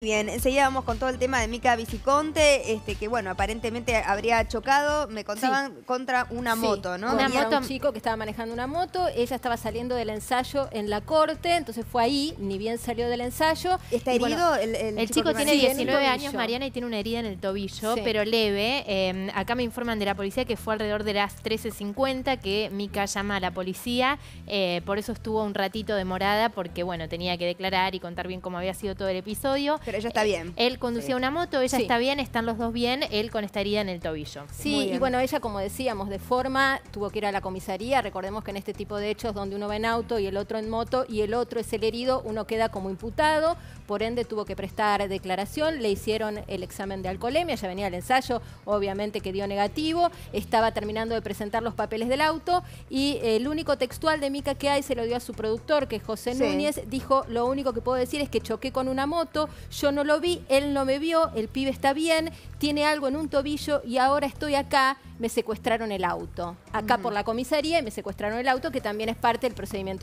Bien, enseguida vamos con todo el tema de Mica Viciconte, este, que bueno, aparentemente habría chocado, me contaban, contra una moto, ¿no? Una moto, un chico que estaba manejando una moto, ella estaba saliendo del ensayo en la corte, entonces fue ahí, ni bien salió del ensayo. ¿Está herido? el, el, el, chico, tiene 19 años, Mariana, y tiene una herida en el tobillo, pero leve. Em, acá me informan de la policía que fue alrededor de las 13.50 que Mica llama a la policía, eh, por eso estuvo un ratito demorada, porque bueno, tenía que declarar y contar bien cómo había sido todo el episodio. Pero ella está bien. Él conducía una moto, ella está bien, están los dos bien, él con esta herida en el tobillo. Sí, y bueno, ella, como decíamos, de forma, tuvo que ir a la comisaría. Recordemos que en este tipo de hechos, donde uno va en auto y el otro en moto y el otro es el herido, uno queda como imputado, por ende tuvo que prestar declaración, le hicieron el examen de alcoholemia, ya venía el ensayo, obviamente que dio negativo, estaba terminando de presentar los papeles del auto y el único textual de Mica que hay se lo dio a su productor, que es José Núñez, dijo, lo único que puedo decir es que choqué con una moto, yo no lo vi, él no me vio, el pibe está bien, tiene algo en un tobillo y ahora estoy acá, me secuestraron el auto. Acá por la comisaría y me secuestraron el auto, que también es parte del procedimiento.